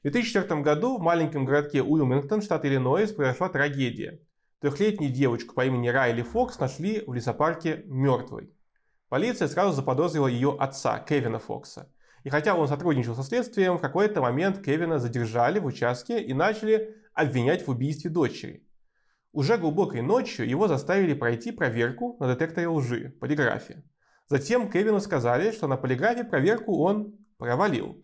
В 2004 году в маленьком городке Уилмингтон, штат Иллинойс, произошла трагедия. Трехлетнюю девочку по имени Райли Фокс нашли в лесопарке мертвой. Полиция сразу заподозрила ее отца, Кевина Фокса. И хотя он сотрудничал со следствием, в какой-то момент Кевина задержали в участке и начали обвинять в убийстве дочери. Уже глубокой ночью его заставили пройти проверку на детекторе лжи, полиграфе. Затем Кевину сказали, что на полиграфе проверку он провалил.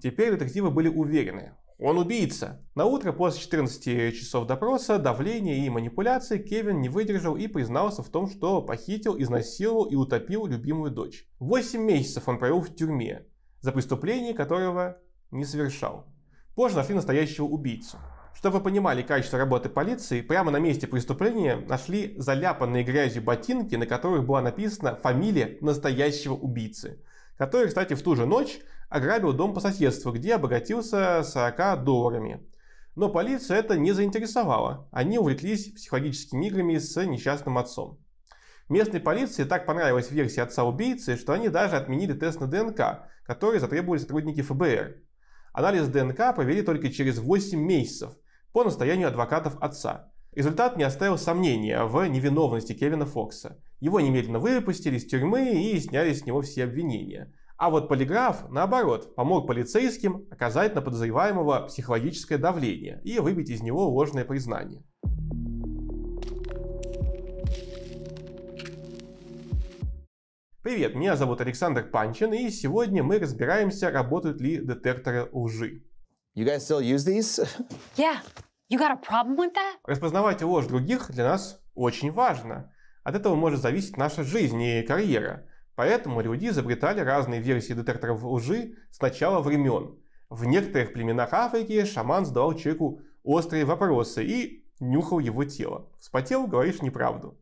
Теперь детективы были уверены, он убийца. На утро после 14 часов допроса, давления и манипуляции Кевин не выдержал и признался в том, что похитил, изнасиловал и утопил любимую дочь. 8 месяцев он провел в тюрьме, за преступление которого не совершал. Позже нашли настоящего убийцу. Чтобы вы понимали качество работы полиции, прямо на месте преступления нашли заляпанные грязью ботинки, на которых была написана фамилия настоящего убийцы, который, кстати, в ту же ночь ограбил дом по соседству, где обогатился 40 долларами. Но полицию это не заинтересовало. Они увлеклись психологическими играми с несчастным отцом. Местной полиции так понравилась версия отца убийцы, что они даже отменили тест на ДНК, который затребовали сотрудники ФБР. Анализ ДНК провели только через 8 месяцев по настоянию адвокатов отца. Результат не оставил сомнения в невиновности Кевина Фокса. Его немедленно выпустили из тюрьмы и сняли с него все обвинения. А вот полиграф, наоборот, помог полицейским оказать на подозреваемого психологическое давление и выбить из него ложное признание. Привет, меня зовут Александр Панчин, и сегодня мы разбираемся, работают ли детекторы лжи. You guys still use these? Yeah. You got a problem with that? Распознавать ложь других для нас очень важно. От этого может зависеть наша жизнь и карьера. Поэтому люди изобретали разные версии детекторов лжи с начала времен. В некоторых племенах Африки шаман задавал человеку острые вопросы и нюхал его тело. Вспотел, говоришь неправду.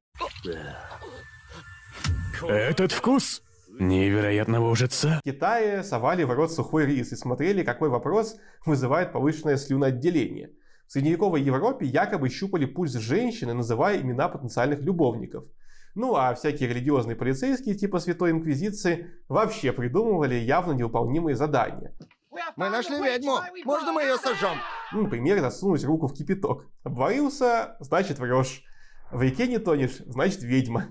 Этот вкус невероятного ужаса. В Китае совали в рот сухой рис и смотрели, какой вопрос вызывает повышенное слюноотделение. В средневековой Европе якобы щупали пульс женщины, называя имена потенциальных любовников – ну а всякие религиозные полицейские типа Святой Инквизиции вообще придумывали явно невыполнимые задания. Мы нашли ведьму! Можно мы ее сожжем? Ну, например, засунуть руку в кипяток. Обварился, значит врешь. В реке не тонешь, значит ведьма.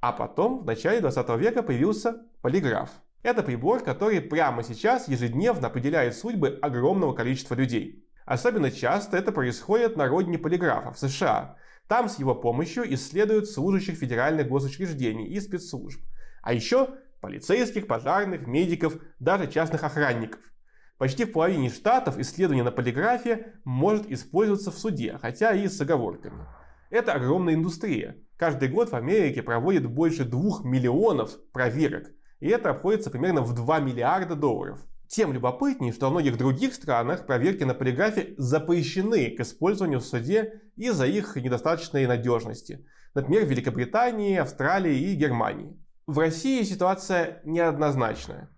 А потом в начале 20 века появился полиграф. Это прибор, который прямо сейчас ежедневно определяет судьбы огромного количества людей. Особенно часто это происходит на родине полиграфа в США, там с его помощью исследуют служащих федеральных госучреждений и спецслужб. А еще полицейских, пожарных, медиков, даже частных охранников. Почти в половине штатов исследование на полиграфе может использоваться в суде, хотя и с оговорками. Это огромная индустрия. Каждый год в Америке проводят больше двух миллионов проверок. И это обходится примерно в 2 миллиарда долларов. Тем любопытнее, что во многих других странах проверки на полиграфе запрещены к использованию в суде из-за их недостаточной надежности. Например, в Великобритании, Австралии и Германии. В России ситуация неоднозначная.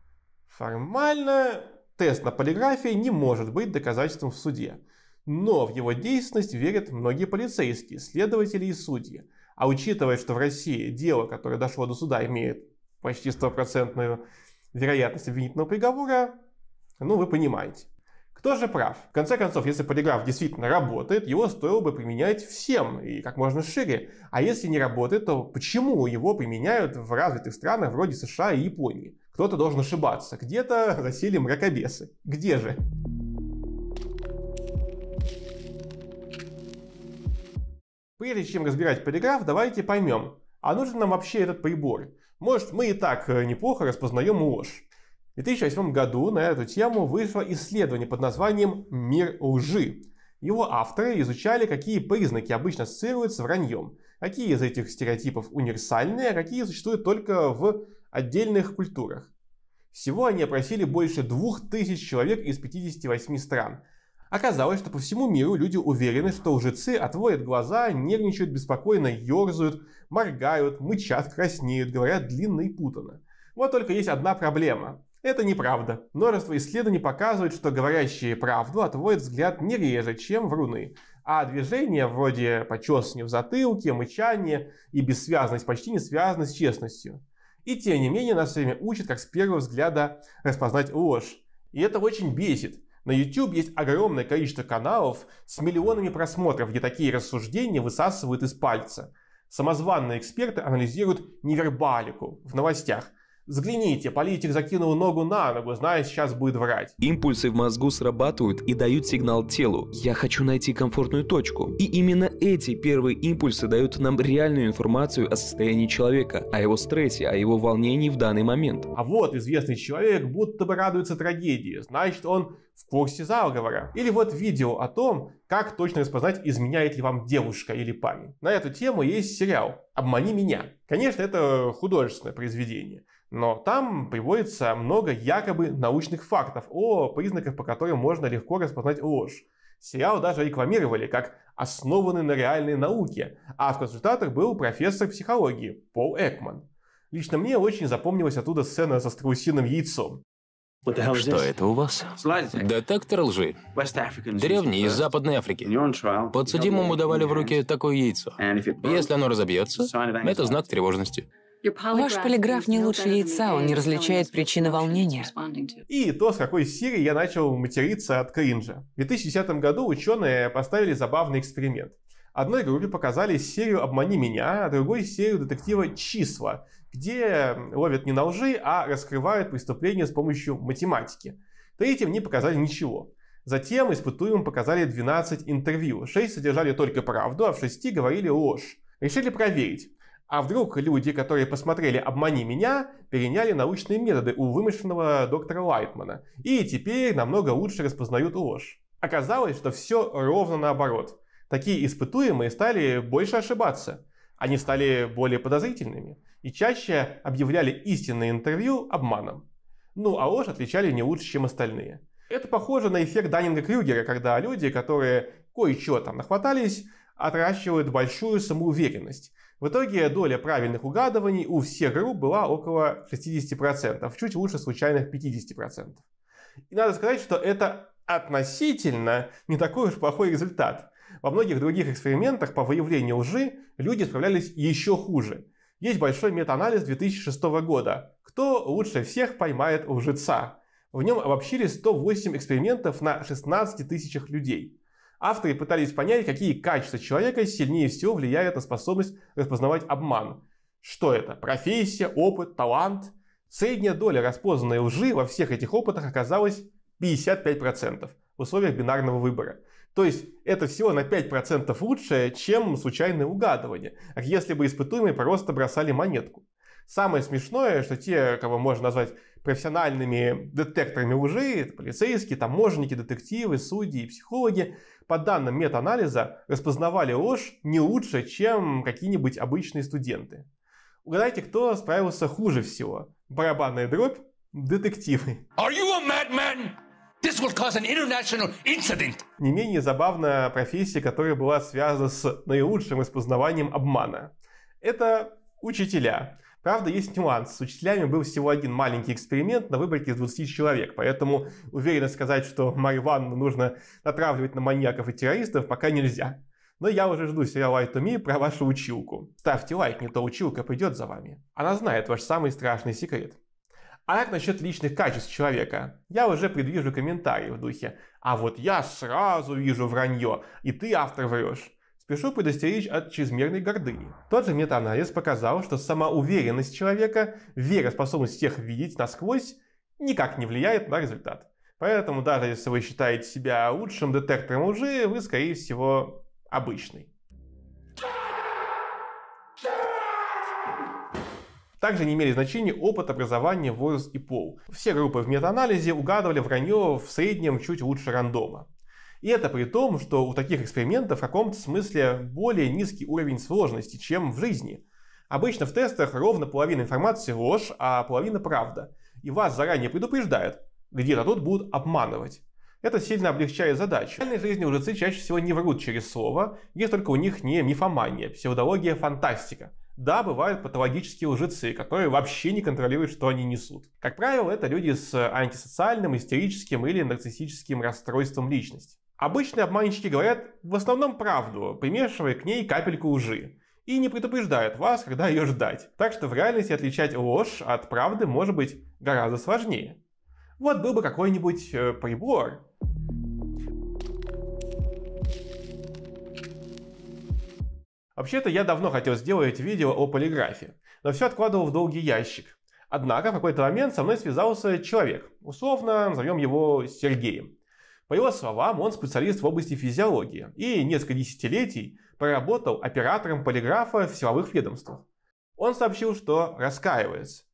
Формально тест на полиграфе не может быть доказательством в суде. Но в его действенность верят многие полицейские, следователи и судьи. А учитывая, что в России дело, которое дошло до суда, имеет почти стопроцентную вероятность обвинительного приговора, ну, вы понимаете. Кто же прав? В конце концов, если полиграф действительно работает, его стоило бы применять всем и как можно шире. А если не работает, то почему его применяют в развитых странах вроде США и Японии? Кто-то должен ошибаться. Где-то засели мракобесы. Где же? Прежде чем разбирать полиграф, давайте поймем, а нужен нам вообще этот прибор? Может, мы и так э, неплохо распознаем ложь. В 2008 году на эту тему вышло исследование под названием «Мир лжи». Его авторы изучали, какие признаки обычно ассоциируются с враньем, какие из этих стереотипов универсальные, а какие существуют только в отдельных культурах. Всего они опросили больше 2000 человек из 58 стран, Оказалось, что по всему миру люди уверены, что лжецы отводят глаза, нервничают, беспокойно ерзают, моргают, мычат, краснеют, говорят длинно и путано. Вот только есть одна проблема. Это неправда. Множество исследований показывают, что говорящие правду отводят взгляд не реже, чем вруны. А движения вроде почесывания в затылке, мычания и бессвязность почти не связаны с честностью. И тем не менее нас все время учат, как с первого взгляда распознать ложь. И это очень бесит. На YouTube есть огромное количество каналов с миллионами просмотров, где такие рассуждения высасывают из пальца. Самозванные эксперты анализируют невербалику в новостях. Взгляните, политик закинул ногу на ногу, зная, сейчас будет врать. Импульсы в мозгу срабатывают и дают сигнал телу. Я хочу найти комфортную точку. И именно эти первые импульсы дают нам реальную информацию о состоянии человека, о его стрессе, о его волнении в данный момент. А вот известный человек будто бы радуется трагедии. Значит, он курсе заговора. Или вот видео о том, как точно распознать, изменяет ли вам девушка или парень. На эту тему есть сериал «Обмани меня». Конечно, это художественное произведение, но там приводится много якобы научных фактов о признаках, по которым можно легко распознать ложь. Сериал даже рекламировали как основанный на реальной науке, а в консультантах был профессор психологии Пол Экман. Лично мне очень запомнилась оттуда сцена со страусиным яйцом. Что это у вас? Детектор лжи. Древний из Западной Африки. Подсудимому давали в руки такое яйцо. Если оно разобьется, это знак тревожности. Ваш полиграф не лучше яйца, он не различает причины волнения. И то, с какой сирии я начал материться от кринжа. В 2010 году ученые поставили забавный эксперимент. Одной группе показали серию «Обмани меня», а другой серию детектива «Числа», где ловят не на лжи, а раскрывают преступления с помощью математики. Третьим не показали ничего. Затем испытуемым показали 12 интервью. 6 содержали только правду, а в 6 говорили ложь. Решили проверить. А вдруг люди, которые посмотрели «Обмани меня», переняли научные методы у вымышленного доктора Лайтмана и теперь намного лучше распознают ложь. Оказалось, что все ровно наоборот. Такие испытуемые стали больше ошибаться – они стали более подозрительными и чаще объявляли истинное интервью обманом. Ну а ложь отличали не лучше, чем остальные. Это похоже на эффект Даннинга-Крюгера, когда люди, которые кое-чего там нахватались, отращивают большую самоуверенность. В итоге доля правильных угадываний у всех групп была около 60%, чуть лучше случайных 50%. И надо сказать, что это относительно не такой уж плохой результат. Во многих других экспериментах по выявлению лжи люди справлялись еще хуже. Есть большой метаанализ 2006 года «Кто лучше всех поймает лжеца?». В нем обобщили 108 экспериментов на 16 тысячах людей. Авторы пытались понять, какие качества человека сильнее всего влияют на способность распознавать обман. Что это? Профессия, опыт, талант? Средняя доля распознанной лжи во всех этих опытах оказалась 55% в условиях бинарного выбора. То есть это всего на 5% лучше, чем случайное угадывание, как если бы испытуемые просто бросали монетку. Самое смешное, что те, кого можно назвать профессиональными детекторами лжи, полицейские, таможенники, детективы, судьи и психологи, по данным метаанализа, распознавали ложь не лучше, чем какие-нибудь обычные студенты. Угадайте, кто справился хуже всего? Барабанная дробь? Детективы. Are you a madman? Не менее забавная профессия, которая была связана с наилучшим распознаванием обмана. Это учителя. Правда, есть нюанс. С учителями был всего один маленький эксперимент на выборке из 20 человек, поэтому уверенно сказать, что Марью Ивановну нужно натравливать на маньяков и террористов, пока нельзя. Но я уже жду сериал Light to Me про вашу училку. Ставьте лайк, не то училка придет за вами. Она знает ваш самый страшный секрет. А как насчет личных качеств человека? Я уже предвижу комментарии в духе «А вот я сразу вижу вранье, и ты автор врешь». Спешу предостеречь от чрезмерной гордыни. Тот же метаанализ показал, что самоуверенность человека, вера в способность всех видеть насквозь, никак не влияет на результат. Поэтому даже если вы считаете себя лучшим детектором лжи, вы, скорее всего, обычный. Также не имели значения опыт, образование, возраст и пол. Все группы в метаанализе угадывали вранье в среднем чуть лучше рандома. И это при том, что у таких экспериментов в каком-то смысле более низкий уровень сложности, чем в жизни. Обычно в тестах ровно половина информации ложь, а половина правда. И вас заранее предупреждают, где-то тут будут обманывать. Это сильно облегчает задачу. В реальной жизни лжецы чаще всего не врут через слово, если только у них не мифомания, псевдология, фантастика. Да, бывают патологические лжецы, которые вообще не контролируют, что они несут. Как правило, это люди с антисоциальным, истерическим или нарциссическим расстройством личности. Обычные обманщики говорят в основном правду, примешивая к ней капельку лжи и не предупреждают вас, когда ее ждать. Так что в реальности отличать ложь от правды может быть гораздо сложнее. Вот был бы какой-нибудь э, прибор, Вообще-то я давно хотел сделать видео о полиграфии, но все откладывал в долгий ящик. Однако в какой-то момент со мной связался человек, условно назовем его Сергеем. По его словам, он специалист в области физиологии и несколько десятилетий поработал оператором полиграфа в силовых ведомствах. Он сообщил, что раскаивается.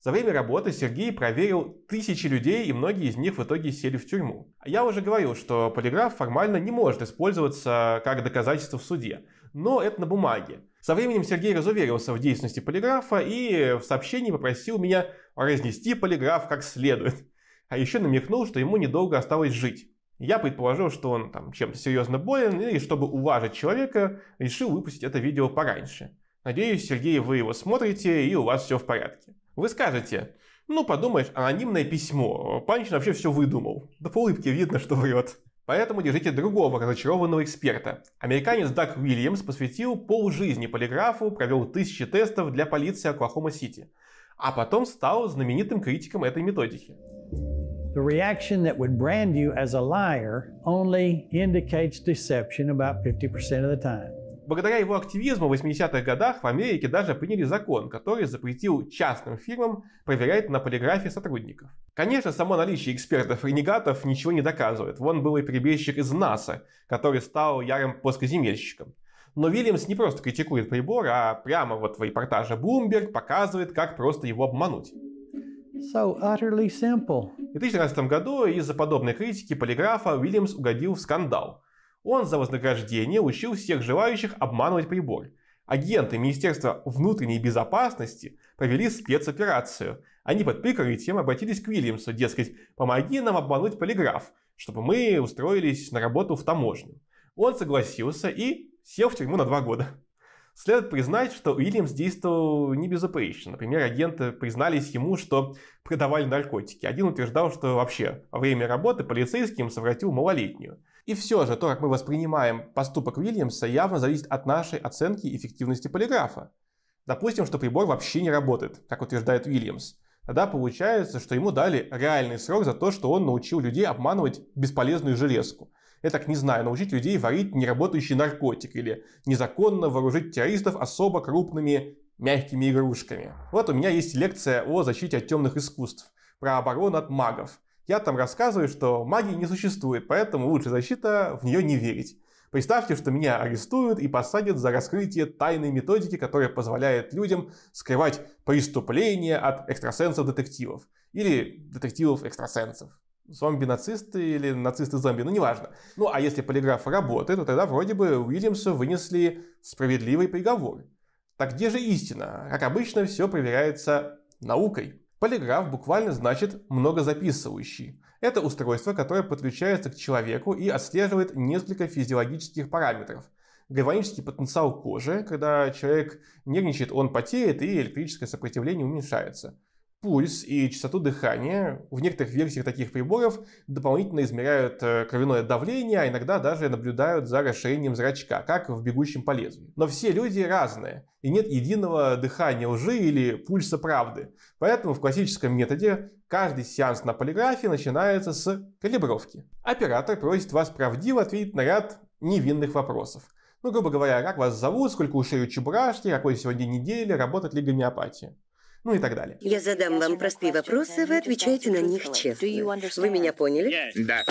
За время работы Сергей проверил тысячи людей, и многие из них в итоге сели в тюрьму. Я уже говорил, что полиграф формально не может использоваться как доказательство в суде, но это на бумаге. Со временем Сергей разуверился в действенности полиграфа и в сообщении попросил меня разнести полиграф как следует. А еще намекнул, что ему недолго осталось жить. Я предположил, что он там чем-то серьезно болен, и чтобы уважить человека, решил выпустить это видео пораньше. Надеюсь, Сергей, вы его смотрите, и у вас все в порядке. Вы скажете, ну подумаешь, анонимное письмо, Панчин вообще все выдумал. Да по улыбке видно, что врет. Поэтому держите другого разочарованного эксперта. Американец Даг Уильямс посвятил полжизни полиграфу, провел тысячи тестов для полиции Оклахома-Сити, а потом стал знаменитым критиком этой методики. The reaction that would brand you as a liar only indicates deception about 50% of the time благодаря его активизму в 80-х годах в Америке даже приняли закон, который запретил частным фирмам проверять на полиграфии сотрудников. Конечно, само наличие экспертов и негатов ничего не доказывает. Вон был и перебежчик из НАСА, который стал ярым плоскоземельщиком. Но Вильямс не просто критикует прибор, а прямо вот в репортаже Bloomberg показывает, как просто его обмануть. So utterly simple. В 2013 году из-за подобной критики полиграфа Уильямс угодил в скандал – он за вознаграждение учил всех желающих обманывать прибор. Агенты Министерства внутренней безопасности провели спецоперацию. Они под прикрытием обратились к Уильямсу, дескать, помоги нам обмануть полиграф, чтобы мы устроились на работу в таможню. Он согласился и сел в тюрьму на два года. Следует признать, что Уильямс действовал не безупречно. Например, агенты признались ему, что продавали наркотики. Один утверждал, что вообще во время работы полицейским совратил малолетнюю. И все же то, как мы воспринимаем поступок Уильямса, явно зависит от нашей оценки эффективности полиграфа. Допустим, что прибор вообще не работает, как утверждает Уильямс. Тогда получается, что ему дали реальный срок за то, что он научил людей обманывать бесполезную железку. Я так не знаю, научить людей варить неработающий наркотик или незаконно вооружить террористов особо крупными мягкими игрушками. Вот у меня есть лекция о защите от темных искусств, про оборону от магов. Я там рассказываю, что магии не существует, поэтому лучше защита в нее не верить. Представьте, что меня арестуют и посадят за раскрытие тайной методики, которая позволяет людям скрывать преступления от экстрасенсов-детективов. Или детективов-экстрасенсов. Зомби-нацисты или нацисты-зомби, ну неважно. Ну а если полиграф работает, то тогда вроде бы Уильямсу вынесли справедливый приговор. Так где же истина? Как обычно, все проверяется наукой. Полиграф буквально значит «многозаписывающий». Это устройство, которое подключается к человеку и отслеживает несколько физиологических параметров. Гальванический потенциал кожи, когда человек нервничает, он потеет и электрическое сопротивление уменьшается пульс и частоту дыхания. В некоторых версиях таких приборов дополнительно измеряют э, кровяное давление, а иногда даже наблюдают за расширением зрачка, как в «Бегущем по лезвию». Но все люди разные, и нет единого дыхания лжи или пульса правды. Поэтому в классическом методе каждый сеанс на полиграфе начинается с калибровки. Оператор просит вас правдиво ответить на ряд невинных вопросов. Ну, грубо говоря, как вас зовут, сколько ушей у чебурашки, какой сегодня недели, работает ли гомеопатия ну и так далее. Я задам вам простые вопросы, вы отвечаете на них честно. Вы меня поняли? Да.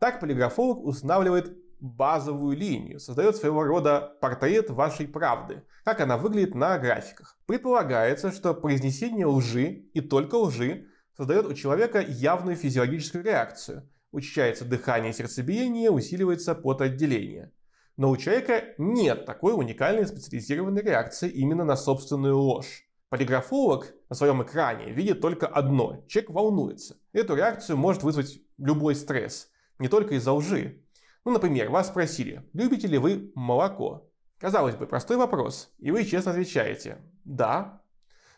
Так полиграфолог устанавливает базовую линию, создает своего рода портрет вашей правды, как она выглядит на графиках. Предполагается, что произнесение лжи и только лжи создает у человека явную физиологическую реакцию. Учащается дыхание и сердцебиение, усиливается потоотделение. Но у человека нет такой уникальной специализированной реакции именно на собственную ложь. Полиграфолог на своем экране видит только одно. Человек волнуется. Эту реакцию может вызвать любой стресс. Не только из-за лжи. Ну, например, вас спросили, любите ли вы молоко? Казалось бы, простой вопрос. И вы честно отвечаете «да».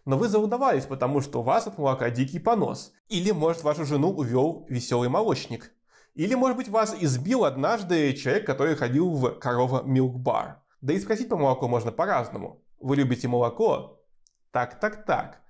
Но вы заволновались, потому что у вас от молока дикий понос. Или, может, вашу жену увел веселый молочник. Или, может быть, вас избил однажды человек, который ходил в корова Milk Bar. Да и спросить по молоку можно по-разному. Вы любите молоко? Так, так, так.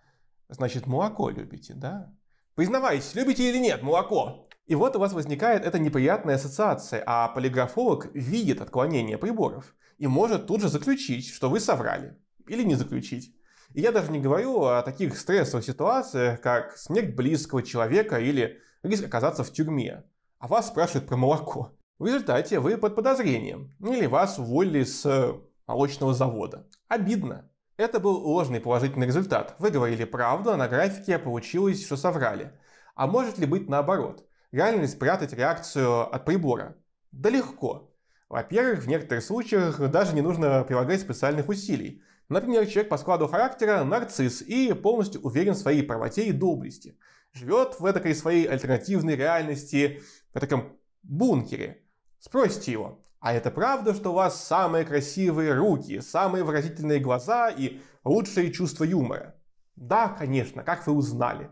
Значит, молоко любите, да? Признавайтесь, любите или нет молоко? И вот у вас возникает эта неприятная ассоциация, а полиграфолог видит отклонение приборов и может тут же заключить, что вы соврали. Или не заключить. И я даже не говорю о таких стрессовых ситуациях, как смерть близкого человека или риск оказаться в тюрьме а вас спрашивают про молоко. В результате вы под подозрением, или вас уволили с э, молочного завода. Обидно. Это был ложный положительный результат. Вы говорили правду, а на графике получилось, что соврали. А может ли быть наоборот? Реально ли спрятать реакцию от прибора? Да легко. Во-первых, в некоторых случаях даже не нужно прилагать специальных усилий. Например, человек по складу характера нарцисс и полностью уверен в своей правоте и доблести. Живет в этой своей альтернативной реальности, в таком бункере. Спросите его, а это правда, что у вас самые красивые руки, самые выразительные глаза и лучшие чувства юмора? Да, конечно, как вы узнали?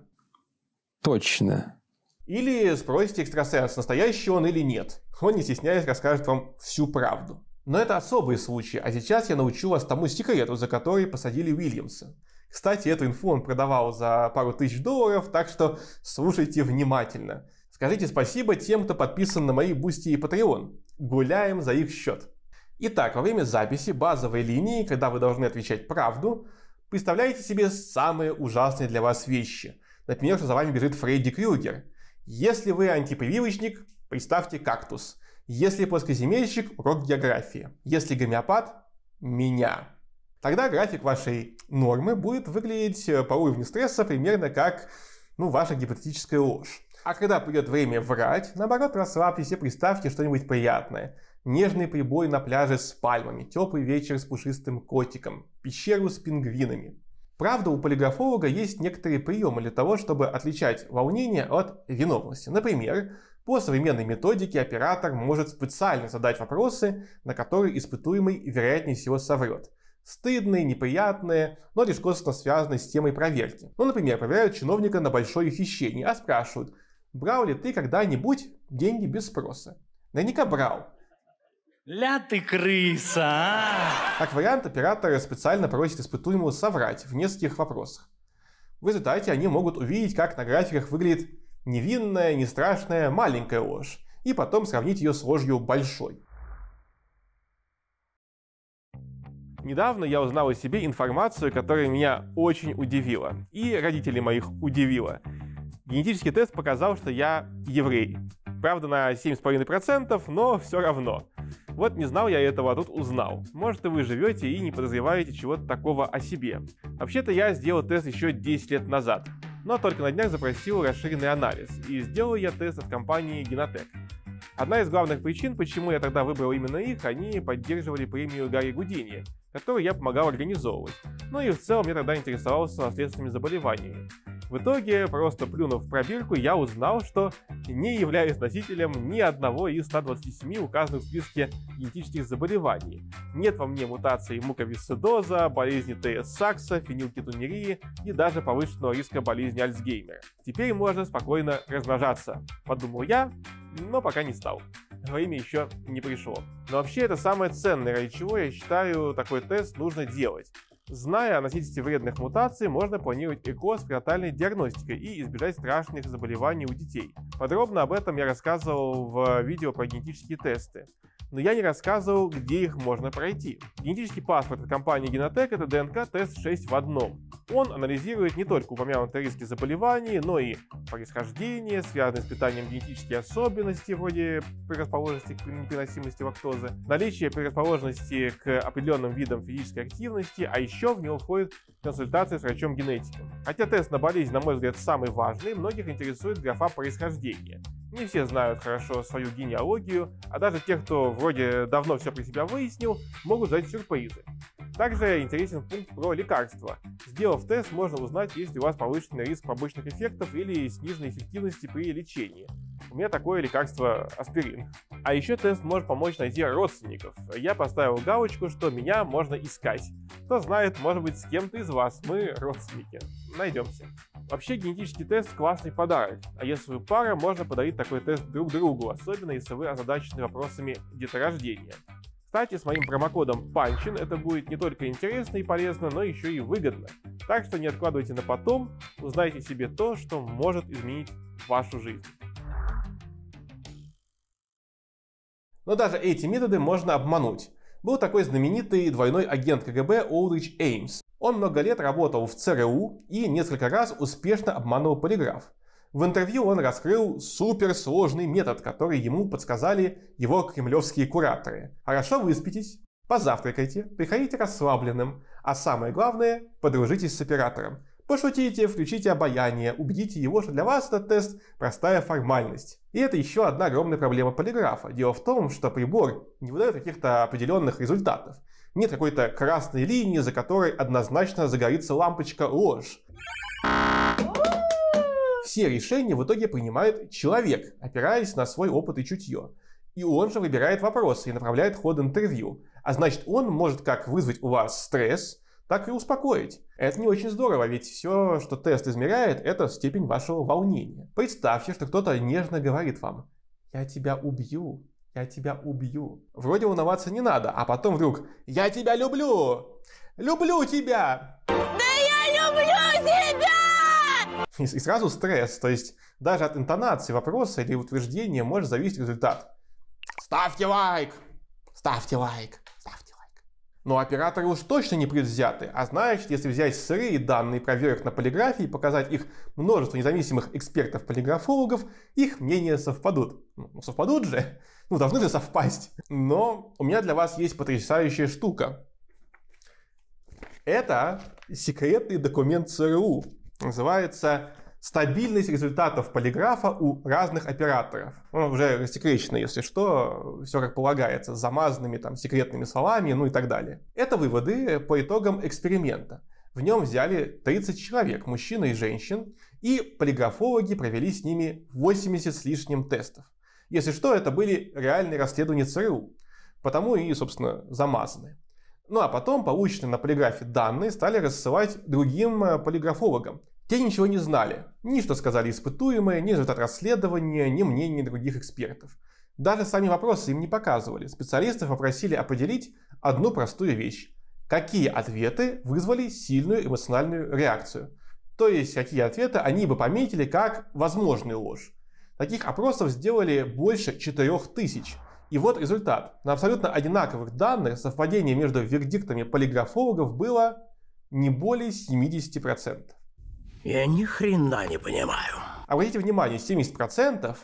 Точно. Или спросите экстрасенс, настоящий он или нет. Он, не стесняясь, расскажет вам всю правду. Но это особые случаи. а сейчас я научу вас тому секрету, за который посадили Уильямса. Кстати, эту инфу он продавал за пару тысяч долларов, так что слушайте внимательно. Скажите спасибо тем, кто подписан на мои Бусти и Patreon. Гуляем за их счет. Итак, во время записи базовой линии, когда вы должны отвечать правду, представляете себе самые ужасные для вас вещи. Например, что за вами бежит Фредди Крюгер. Если вы антипрививочник, представьте кактус. Если плоскоземельщик – урок географии. Если гомеопат – меня. Тогда график вашей нормы будет выглядеть э, по уровню стресса примерно как ну, ваша гипотетическая ложь. А когда придет время врать, наоборот, расслабьтесь и представьте что-нибудь приятное. Нежный прибой на пляже с пальмами, теплый вечер с пушистым котиком, пещеру с пингвинами. Правда, у полиграфолога есть некоторые приемы для того, чтобы отличать волнение от виновности. Например, по современной методике оператор может специально задать вопросы, на которые испытуемый вероятнее всего соврет. Стыдные, неприятные, но лишь косвенно связаны с темой проверки. Ну, например, проверяют чиновника на большое хищение, а спрашивают – Брал ли ты когда-нибудь деньги без спроса? Наверняка брал. Ля ты крыса, а! Как вариант, операторы специально просят испытуемого соврать в нескольких вопросах. В результате они могут увидеть, как на графиках выглядит невинная, не страшная, маленькая ложь, и потом сравнить ее с ложью большой. Недавно я узнал о себе информацию, которая меня очень удивила. И родители моих удивила. Генетический тест показал, что я еврей. Правда, на 7,5%, но все равно. Вот не знал я этого, а тут узнал. Может, и вы живете и не подозреваете чего-то такого о себе. Вообще-то я сделал тест еще 10 лет назад, но только на днях запросил расширенный анализ, и сделал я тест от компании Genotech. Одна из главных причин, почему я тогда выбрал именно их, они поддерживали премию Гарри Гудини, которую я помогал организовывать. Ну и в целом я тогда интересовался наследственными заболеваниями. В итоге, просто плюнув в пробирку, я узнал, что не являюсь носителем ни одного из 127 указанных в списке генетических заболеваний. Нет во мне мутации муковисцидоза, болезни ТС-сакса, фенилкетонурии и даже повышенного риска болезни Альцгеймера. Теперь можно спокойно размножаться, подумал я, но пока не стал время еще не пришло. Но вообще это самое ценное, ради чего я считаю такой тест нужно делать. Зная о носительстве вредных мутаций, можно планировать ЭКО с пренатальной диагностикой и избежать страшных заболеваний у детей. Подробно об этом я рассказывал в видео про генетические тесты но я не рассказывал, где их можно пройти. Генетический паспорт от компании Genotech это ДНК-тест 6 в одном. Он анализирует не только упомянутые риски заболеваний, но и происхождение, связанные с питанием генетические особенности, вроде предрасположенности к непереносимости лактозы, наличие предрасположенности к определенным видам физической активности, а еще в него входит консультация с врачом-генетиком. Хотя тест на болезнь, на мой взгляд, самый важный, многих интересует графа происхождения. Не все знают хорошо свою генеалогию, а даже те, кто вроде давно все при себя выяснил, могут задать сюрпризы. Также интересен пункт про лекарства. Сделав тест, можно узнать, есть ли у вас повышенный риск побочных эффектов или сниженной эффективности при лечении. У меня такое лекарство аспирин. А еще тест может помочь найти родственников. Я поставил галочку, что меня можно искать. Кто знает, может быть, с кем-то из вас мы родственники. Найдемся. Вообще генетический тест – классный подарок, а если вы пара, можно подарить такой тест друг другу, особенно если вы озадачены вопросами деторождения. Кстати, с моим промокодом PUNCHIN это будет не только интересно и полезно, но еще и выгодно. Так что не откладывайте на потом, узнайте себе то, что может изменить вашу жизнь. Но даже эти методы можно обмануть. Был такой знаменитый двойной агент КГБ Олдрич Эймс, он много лет работал в ЦРУ и несколько раз успешно обманул полиграф. В интервью он раскрыл суперсложный метод, который ему подсказали его кремлевские кураторы. Хорошо выспитесь, позавтракайте, приходите расслабленным, а самое главное, подружитесь с оператором. Пошутите, включите обаяние, убедите его, что для вас этот тест – простая формальность. И это еще одна огромная проблема полиграфа. Дело в том, что прибор не выдает каких-то определенных результатов. Нет какой-то красной линии, за которой однозначно загорится лампочка ложь. Все решения в итоге принимает человек, опираясь на свой опыт и чутье. И он же выбирает вопросы и направляет ход интервью. А значит, он может как вызвать у вас стресс, так и успокоить. Это не очень здорово, ведь все, что тест измеряет, это степень вашего волнения. Представьте, что кто-то нежно говорит вам «Я тебя убью» я тебя убью. Вроде волноваться не надо, а потом вдруг «Я тебя люблю! Люблю тебя!» «Да я люблю тебя!» И, и сразу стресс, то есть даже от интонации вопроса или утверждения может зависеть результат. Ставьте лайк! Ставьте лайк! Но операторы уж точно не предвзяты, а значит, если взять сырые данные проверок на полиграфии и показать их множество независимых экспертов-полиграфологов, их мнения совпадут. Ну, совпадут же? Ну, должны же совпасть. Но у меня для вас есть потрясающая штука. Это секретный документ ЦРУ. Называется стабильность результатов полиграфа у разных операторов. Ну, уже рассекречено, если что, все как полагается, с замазанными там секретными словами, ну и так далее. Это выводы по итогам эксперимента. В нем взяли 30 человек, мужчин и женщин, и полиграфологи провели с ними 80 с лишним тестов. Если что, это были реальные расследования ЦРУ, потому и, собственно, замазаны. Ну а потом полученные на полиграфе данные стали рассылать другим э, полиграфологам, те ничего не знали. Ни что сказали испытуемые, ни результат расследования, ни мнений других экспертов. Даже сами вопросы им не показывали. Специалисты попросили определить одну простую вещь. Какие ответы вызвали сильную эмоциональную реакцию? То есть, какие ответы они бы пометили как возможную ложь. Таких опросов сделали больше 4000. И вот результат. На абсолютно одинаковых данных совпадение между вердиктами полиграфологов было не более 70%. Я ни хрена не понимаю. А обратите внимание, 70%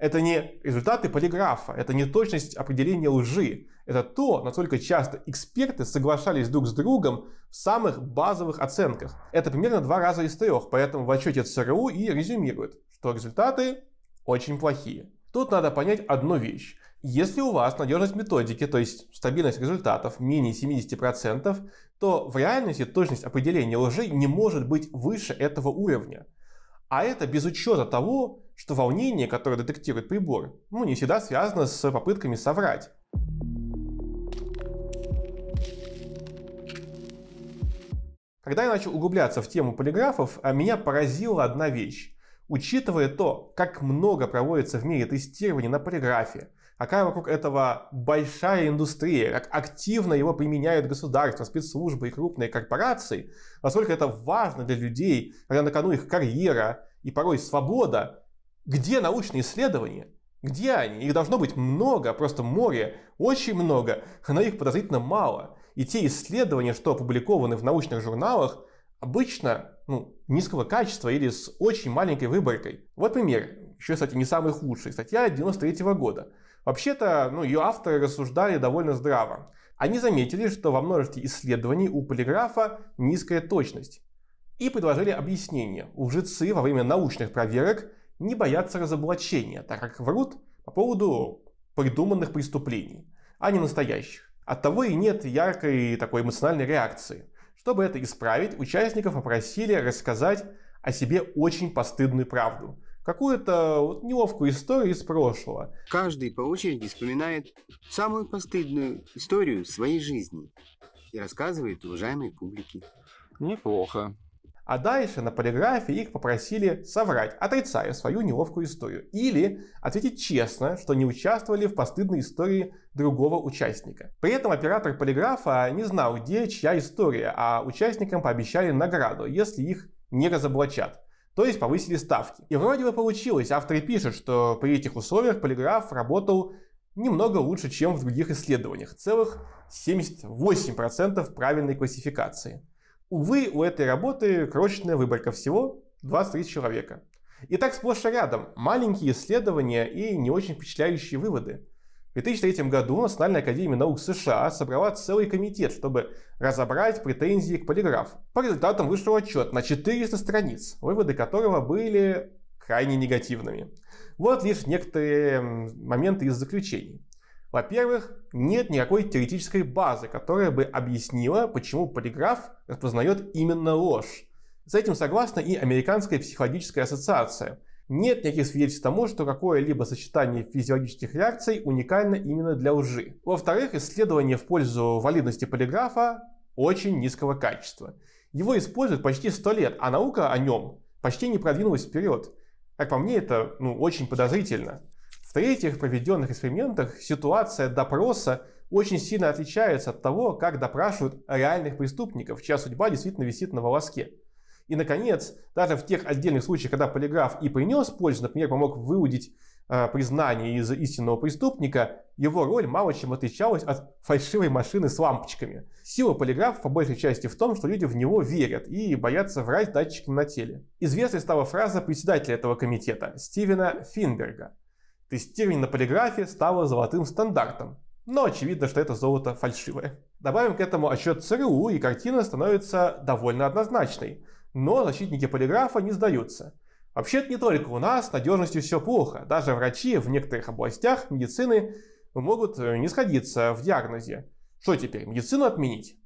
это не результаты полиграфа, это не точность определения лжи. Это то, насколько часто эксперты соглашались друг с другом в самых базовых оценках. Это примерно два раза из трех, поэтому в отчете ЦРУ и резюмируют, что результаты очень плохие. Тут надо понять одну вещь. Если у вас надежность методики, то есть стабильность результатов менее 70%, то в реальности точность определения лжи не может быть выше этого уровня. А это без учета того, что волнение, которое детектирует прибор, ну, не всегда связано с попытками соврать. Когда я начал углубляться в тему полиграфов, а, меня поразила одна вещь. Учитывая то, как много проводится в мире тестирования на полиграфе, какая вокруг этого большая индустрия, как активно его применяют государства, спецслужбы и крупные корпорации, насколько это важно для людей, когда на кону их карьера и порой свобода, где научные исследования, где они? Их должно быть много, просто море, очень много, но их подозрительно мало. И те исследования, что опубликованы в научных журналах, обычно ну, низкого качества или с очень маленькой выборкой. Вот пример, еще, кстати, не самый худший, статья 93 года. Вообще-то, ну, ее авторы рассуждали довольно здраво. Они заметили, что во множестве исследований у полиграфа низкая точность. И предложили объяснение. Лжецы во время научных проверок не боятся разоблачения, так как врут по поводу придуманных преступлений, а не настоящих. Оттого и нет яркой такой эмоциональной реакции. Чтобы это исправить, участников попросили рассказать о себе очень постыдную правду – какую-то вот неловкую историю из прошлого. Каждый по очереди вспоминает самую постыдную историю своей жизни и рассказывает уважаемой публике. Неплохо. А дальше на полиграфе их попросили соврать, отрицая свою неловкую историю. Или ответить честно, что не участвовали в постыдной истории другого участника. При этом оператор полиграфа не знал, где чья история, а участникам пообещали награду, если их не разоблачат то есть повысили ставки. И вроде бы получилось, авторы пишут, что при этих условиях полиграф работал немного лучше, чем в других исследованиях, целых 78% правильной классификации. Увы, у этой работы крошечная выборка всего 23 человека. И так сплошь и рядом, маленькие исследования и не очень впечатляющие выводы. 2003 году Национальная академия наук США собрала целый комитет, чтобы разобрать претензии к полиграфу. По результатам вышел отчет на 400 страниц, выводы которого были крайне негативными. Вот лишь некоторые моменты из заключений. Во-первых, нет никакой теоретической базы, которая бы объяснила, почему полиграф распознает именно ложь. С этим согласна и Американская психологическая ассоциация, нет никаких свидетельств тому, что какое-либо сочетание физиологических реакций уникально именно для лжи. Во-вторых, исследование в пользу валидности полиграфа очень низкого качества. Его используют почти 100 лет, а наука о нем почти не продвинулась вперед. Как по мне, это ну, очень подозрительно. В-третьих, в проведенных экспериментах ситуация допроса очень сильно отличается от того, как допрашивают реальных преступников, чья судьба действительно висит на волоске. И, наконец, даже в тех отдельных случаях, когда полиграф и принес пользу, например, помог выудить э, признание из истинного преступника, его роль мало чем отличалась от фальшивой машины с лампочками. Сила полиграфа по большей части в том, что люди в него верят и боятся врать датчиком на теле. Известной стала фраза председателя этого комитета Стивена Финберга. Тестирование на полиграфе стало золотым стандартом, но очевидно, что это золото фальшивое. Добавим к этому отчет ЦРУ, и картина становится довольно однозначной но защитники полиграфа не сдаются. Вообще-то не только у нас с надежностью все плохо. Даже врачи в некоторых областях медицины могут э, не сходиться в диагнозе. Что теперь, медицину отменить?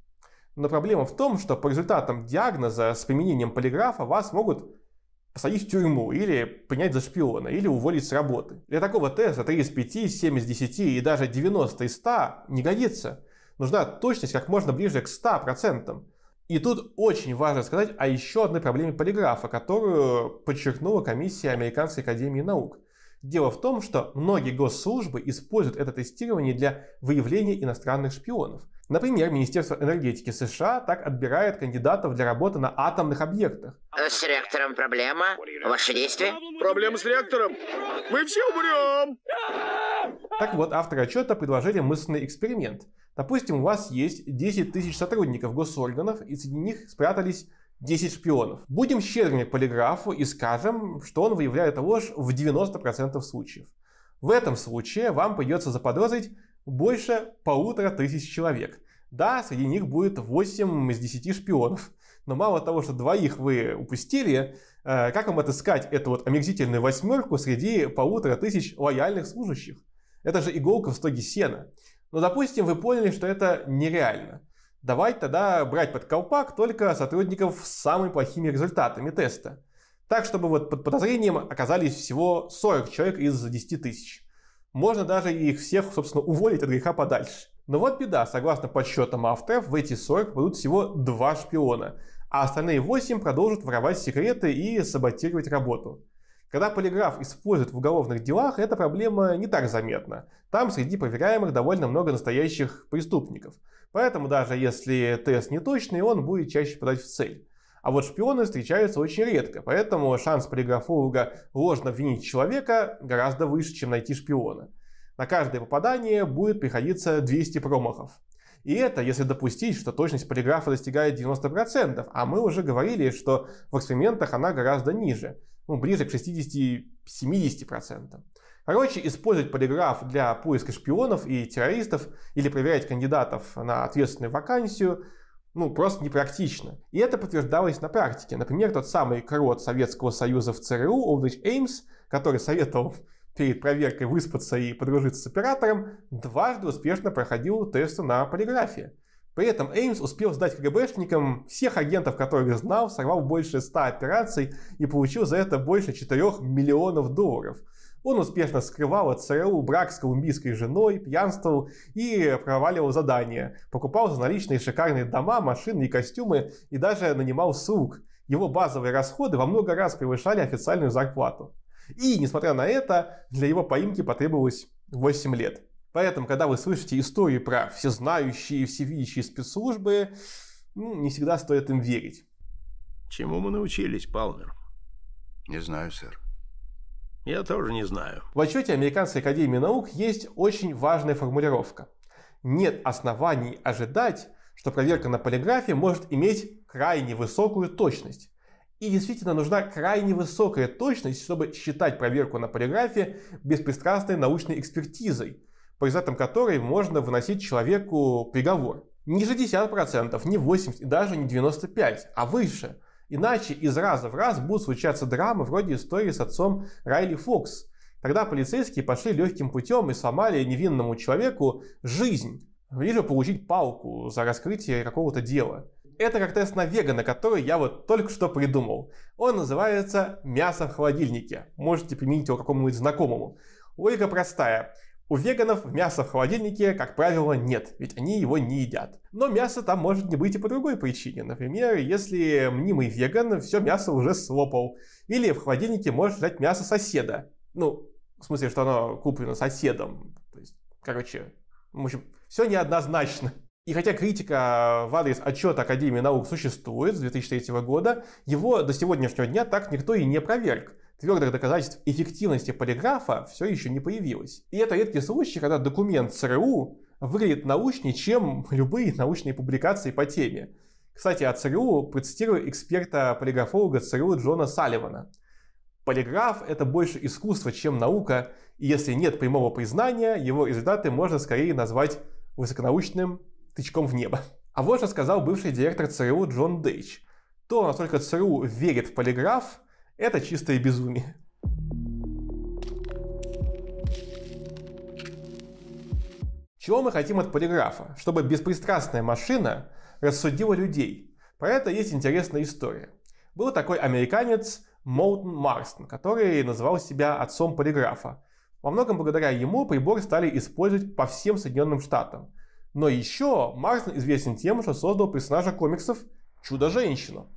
Но проблема в том, что по результатам диагноза с применением полиграфа вас могут посадить в тюрьму, или принять за шпиона, или уволить с работы. Для такого теста 3 из 5, 7 из 10 и даже 90 из 100 не годится. Нужна точность как можно ближе к 100%. И тут очень важно сказать о еще одной проблеме полиграфа, которую подчеркнула комиссия Американской академии наук. Дело в том, что многие госслужбы используют это тестирование для выявления иностранных шпионов. Например, Министерство энергетики США так отбирает кандидатов для работы на атомных объектах. Э, с реактором проблема. Ваши действия? Проблема с реактором. Мы все умрем! Так вот, авторы отчета предложили мысленный эксперимент – Допустим, у вас есть 10 тысяч сотрудников госорганов, и среди них спрятались 10 шпионов. Будем щедрыми полиграфу и скажем, что он выявляет ложь в 90% случаев. В этом случае вам придется заподозрить больше полутора тысяч человек. Да, среди них будет 8 из 10 шпионов. Но мало того, что двоих вы упустили, э, как вам отыскать эту вот омерзительную восьмерку среди полутора тысяч лояльных служащих? Это же иголка в стоге сена. Но, ну, допустим, вы поняли, что это нереально. Давайте тогда брать под колпак только сотрудников с самыми плохими результатами теста. Так, чтобы вот под подозрением оказались всего 40 человек из 10 тысяч. Можно даже их всех, собственно, уволить от греха подальше. Но вот беда, согласно подсчетам АФТФ, в эти 40 попадут всего 2 шпиона, а остальные 8 продолжат воровать секреты и саботировать работу. Когда полиграф используют в уголовных делах, эта проблема не так заметна. Там среди проверяемых довольно много настоящих преступников. Поэтому даже если тест не точный, он будет чаще подать в цель. А вот шпионы встречаются очень редко, поэтому шанс полиграфолога ложно винить человека гораздо выше, чем найти шпиона. На каждое попадание будет приходиться 200 промахов. И это если допустить, что точность полиграфа достигает 90%, а мы уже говорили, что в экспериментах она гораздо ниже ну, ближе к 60-70%. Короче, использовать полиграф для поиска шпионов и террористов или проверять кандидатов на ответственную вакансию ну, просто непрактично. И это подтверждалось на практике. Например, тот самый крот Советского Союза в ЦРУ, Олдрич Эймс, который советовал перед проверкой выспаться и подружиться с оператором, дважды успешно проходил тесты на полиграфии. При этом Эймс успел сдать КГБшникам всех агентов, которых знал, сорвал больше 100 операций и получил за это больше 4 миллионов долларов. Он успешно скрывал от ЦРУ брак с колумбийской женой, пьянствовал и проваливал задания. Покупал за наличные шикарные дома, машины и костюмы и даже нанимал слуг. Его базовые расходы во много раз превышали официальную зарплату. И, несмотря на это, для его поимки потребовалось 8 лет. Поэтому, когда вы слышите истории про всезнающие, всевидящие спецслужбы, ну, не всегда стоит им верить. Чему мы научились, Палмер? Не знаю, сэр. Я тоже не знаю. В отчете Американской Академии Наук есть очень важная формулировка. Нет оснований ожидать, что проверка на полиграфе может иметь крайне высокую точность. И действительно нужна крайне высокая точность, чтобы считать проверку на полиграфе беспристрастной научной экспертизой, по результатам которой можно выносить человеку приговор. Не 60%, не 80% и даже не 95%, а выше. Иначе из раза в раз будут случаться драмы вроде истории с отцом Райли Фокс. Тогда полицейские пошли легким путем и сломали невинному человеку жизнь. Или получить палку за раскрытие какого-то дела. Это как тест на вегана, который я вот только что придумал. Он называется «Мясо в холодильнике». Можете применить его какому-нибудь знакомому. Логика простая. У веганов мяса в холодильнике, как правило, нет, ведь они его не едят. Но мясо там может не быть и по другой причине. Например, если мнимый веган все мясо уже слопал. Или в холодильнике может ждать мясо соседа. Ну, в смысле, что оно куплено соседом. То есть, короче, в общем, все неоднозначно. И хотя критика в адрес отчета Академии наук существует с 2003 года, его до сегодняшнего дня так никто и не проверг. Твердых доказательств эффективности полиграфа все еще не появилось. И это редкий случай, когда документ ЦРУ выглядит научнее, чем любые научные публикации по теме. Кстати, о ЦРУ процитирую эксперта-полиграфолога ЦРУ Джона Салливана. Полиграф — это больше искусство, чем наука, и если нет прямого признания, его результаты можно скорее назвать высоконаучным тычком в небо. А вот что сказал бывший директор ЦРУ Джон Дейч. То, насколько ЦРУ верит в полиграф — это чистое безумие. Чего мы хотим от полиграфа? Чтобы беспристрастная машина рассудила людей. Про это есть интересная история. Был такой американец Моутон Марстон, который называл себя отцом полиграфа. Во многом благодаря ему прибор стали использовать по всем Соединенным Штатам. Но еще Марстон известен тем, что создал персонажа комиксов Чудо-женщину.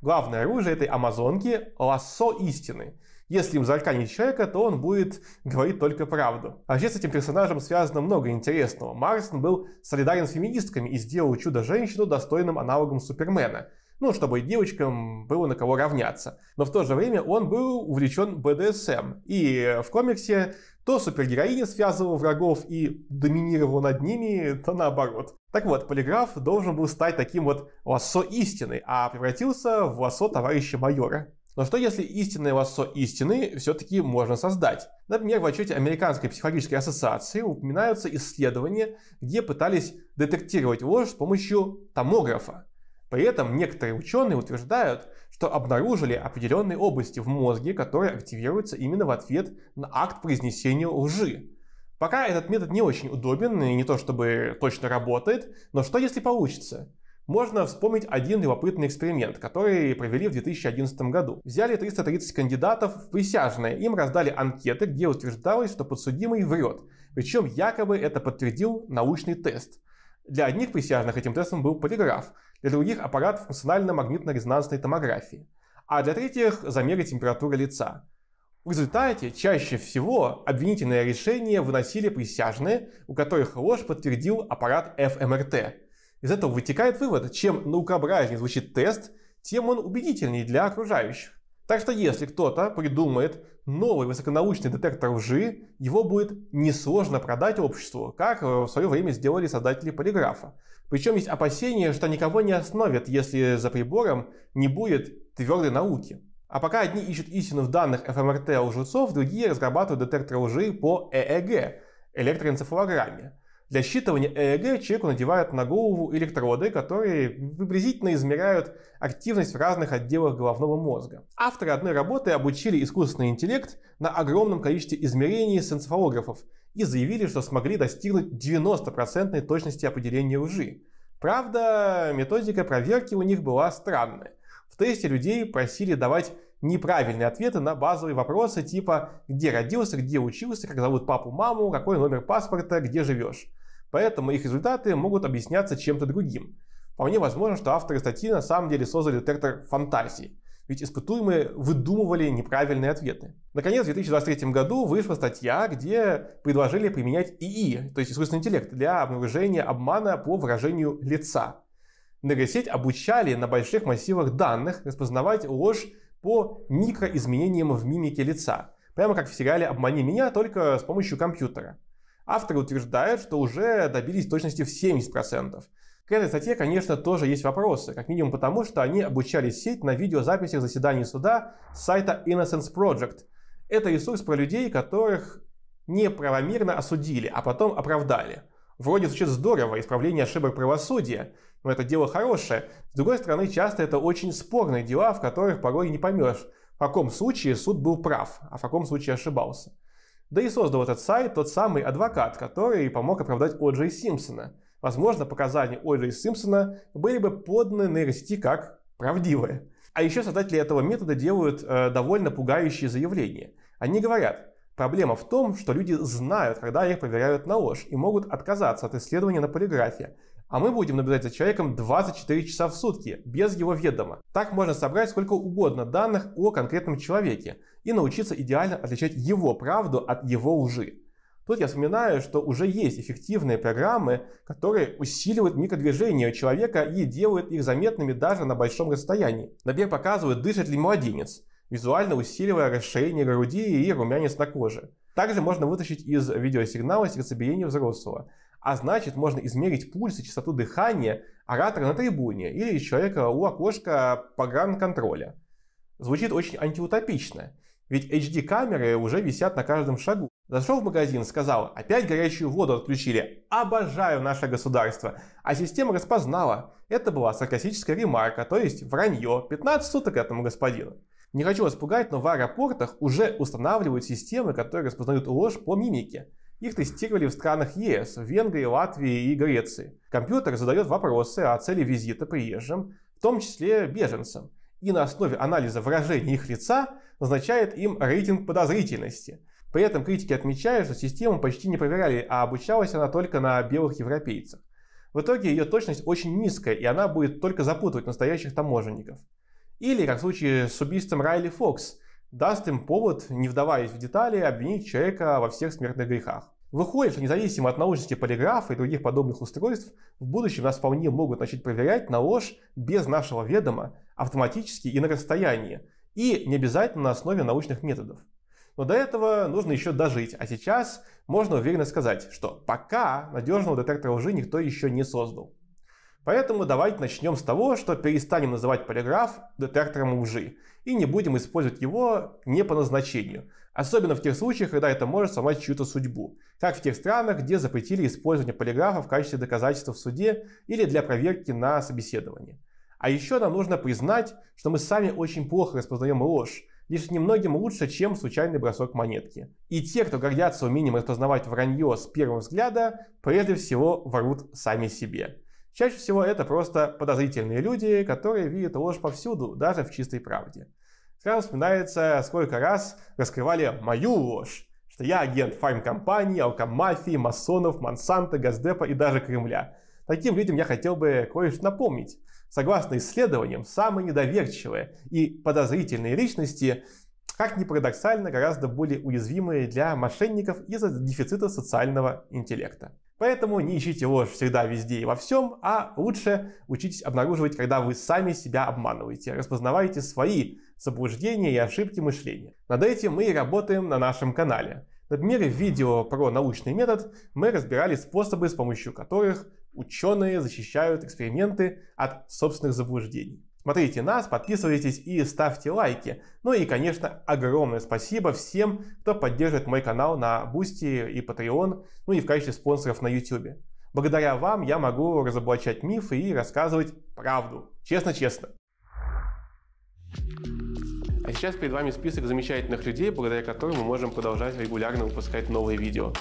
Главное оружие этой амазонки – лассо истины. Если им зарканить человека, то он будет говорить только правду. А вообще с этим персонажем связано много интересного. Марсон был солидарен с феминистками и сделал чудо-женщину достойным аналогом Супермена. Ну, чтобы девочкам было на кого равняться. Но в то же время он был увлечен БДСМ. И в комиксе то супергероиня связывала врагов и доминировала над ними, то наоборот. Так вот, полиграф должен был стать таким вот лассо истины, а превратился в лассо товарища майора. Но что если истинное лассо истины все-таки можно создать? Например, в отчете Американской психологической ассоциации упоминаются исследования, где пытались детектировать ложь с помощью томографа. При этом некоторые ученые утверждают, что обнаружили определенные области в мозге, которые активируются именно в ответ на акт произнесения лжи. Пока этот метод не очень удобен и не то чтобы точно работает, но что если получится? Можно вспомнить один любопытный эксперимент, который провели в 2011 году. Взяли 330 кандидатов в присяжные, им раздали анкеты, где утверждалось, что подсудимый врет. Причем якобы это подтвердил научный тест. Для одних присяжных этим тестом был полиграф, для других аппарат функционально-магнитно-резонансной томографии, а для третьих – замеры температуры лица. В результате чаще всего обвинительное решение выносили присяжные, у которых ложь подтвердил аппарат ФМРТ. Из этого вытекает вывод, чем наукообразнее звучит тест, тем он убедительнее для окружающих. Так что если кто-то придумает новый высоконаучный детектор лжи, его будет несложно продать обществу, как э, в свое время сделали создатели полиграфа. Причем есть опасения, что никого не остановят, если за прибором не будет твердой науки. А пока одни ищут истину в данных ФМРТ эм лжецов, другие разрабатывают детектор лжи по ЭЭГ, электроэнцефалограмме. Для считывания ЭЭГ человеку надевают на голову электроды, которые приблизительно измеряют активность в разных отделах головного мозга. Авторы одной работы обучили искусственный интеллект на огромном количестве измерений сенсофолографов и заявили, что смогли достигнуть 90% точности определения лжи. Правда, методика проверки у них была странная. В тесте людей просили давать неправильные ответы на базовые вопросы типа «Где родился?», «Где учился?», «Как зовут папу, маму?», «Какой номер паспорта?», «Где живешь?». Поэтому их результаты могут объясняться чем-то другим. Вполне возможно, что авторы статьи на самом деле создали детектор фантазии, ведь испытуемые выдумывали неправильные ответы. Наконец, в 2023 году вышла статья, где предложили применять ИИ, то есть искусственный интеллект, для обнаружения обмана по выражению лица. Нейросеть обучали на больших массивах данных распознавать ложь по микроизменениям в мимике лица, прямо как в сериале «Обмани меня», только с помощью компьютера. Авторы утверждают, что уже добились точности в 70%. К этой статье, конечно, тоже есть вопросы, как минимум потому, что они обучали сеть на видеозаписях заседаний суда с сайта Innocence Project. Это ресурс про людей, которых неправомерно осудили, а потом оправдали. Вроде звучит здорово, исправление ошибок правосудия, но это дело хорошее. С другой стороны, часто это очень спорные дела, в которых порой не поймешь, в каком случае суд был прав, а в каком случае ошибался. Да и создал этот сайт тот самый адвокат, который помог оправдать Оджи Симпсона. Возможно, показания Оджи Симпсона были бы поданы нейросети как правдивые. А еще создатели этого метода делают э, довольно пугающие заявления. Они говорят, проблема в том, что люди знают, когда их проверяют на ложь, и могут отказаться от исследования на полиграфе, а мы будем наблюдать за человеком 24 часа в сутки, без его ведома. Так можно собрать сколько угодно данных о конкретном человеке и научиться идеально отличать его правду от его лжи. Тут я вспоминаю, что уже есть эффективные программы, которые усиливают микродвижения человека и делают их заметными даже на большом расстоянии. Например, показывают, дышит ли младенец, визуально усиливая расширение груди и румянец на коже. Также можно вытащить из видеосигнала сердцебиение взрослого, а значит можно измерить пульс и частоту дыхания оратора на трибуне или человека у окошка погранконтроля. Звучит очень антиутопично, ведь HD-камеры уже висят на каждом шагу. Зашел в магазин, сказал, опять горячую воду отключили. Обожаю наше государство. А система распознала. Это была саркастическая ремарка, то есть вранье. 15 суток этому господину. Не хочу вас пугать, но в аэропортах уже устанавливают системы, которые распознают ложь по мимике. Их тестировали в странах ЕС, в Венгрии, Латвии и Греции. Компьютер задает вопросы о цели визита приезжим, в том числе беженцам, и на основе анализа выражений их лица назначает им рейтинг подозрительности. При этом критики отмечают, что систему почти не проверяли, а обучалась она только на белых европейцах. В итоге ее точность очень низкая, и она будет только запутывать настоящих таможенников. Или, как в случае с убийством Райли Фокс, даст им повод, не вдаваясь в детали, обвинить человека во всех смертных грехах. Выходит, что независимо от научности полиграфа и других подобных устройств, в будущем нас вполне могут начать проверять на ложь без нашего ведома, автоматически и на расстоянии, и не обязательно на основе научных методов. Но до этого нужно еще дожить, а сейчас можно уверенно сказать, что пока надежного детектора лжи никто еще не создал. Поэтому давайте начнем с того, что перестанем называть полиграф детектором лжи и не будем использовать его не по назначению. Особенно в тех случаях, когда это может сломать чью-то судьбу. Как в тех странах, где запретили использование полиграфа в качестве доказательства в суде или для проверки на собеседовании. А еще нам нужно признать, что мы сами очень плохо распознаем ложь, лишь немногим лучше, чем случайный бросок монетки. И те, кто гордятся умением распознавать вранье с первого взгляда, прежде всего ворут сами себе. Чаще всего это просто подозрительные люди, которые видят ложь повсюду, даже в чистой правде. Сразу вспоминается, сколько раз раскрывали мою ложь, что я агент фармкомпаний, алкомафии, масонов, Монсанта, Газдепа и даже Кремля. Таким людям я хотел бы кое-что напомнить. Согласно исследованиям, самые недоверчивые и подозрительные личности, как ни парадоксально, гораздо более уязвимые для мошенников из-за дефицита социального интеллекта. Поэтому не ищите ложь всегда, везде и во всем, а лучше учитесь обнаруживать, когда вы сами себя обманываете, распознавайте свои заблуждения и ошибки мышления. Над этим мы и работаем на нашем канале. Например, в видео про научный метод мы разбирали способы, с помощью которых ученые защищают эксперименты от собственных заблуждений. Смотрите нас, подписывайтесь и ставьте лайки. Ну и, конечно, огромное спасибо всем, кто поддерживает мой канал на Бусти и Patreon, ну и в качестве спонсоров на YouTube. Благодаря вам я могу разоблачать мифы и рассказывать правду. Честно-честно. А сейчас перед вами список замечательных людей, благодаря которым мы можем продолжать регулярно выпускать новые видео.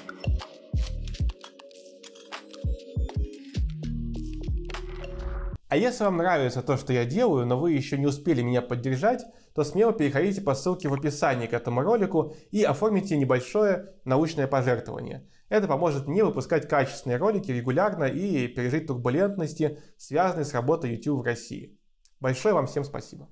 А если вам нравится то, что я делаю, но вы еще не успели меня поддержать, то смело переходите по ссылке в описании к этому ролику и оформите небольшое научное пожертвование. Это поможет мне выпускать качественные ролики регулярно и пережить турбулентности, связанные с работой YouTube в России. Большое вам всем спасибо.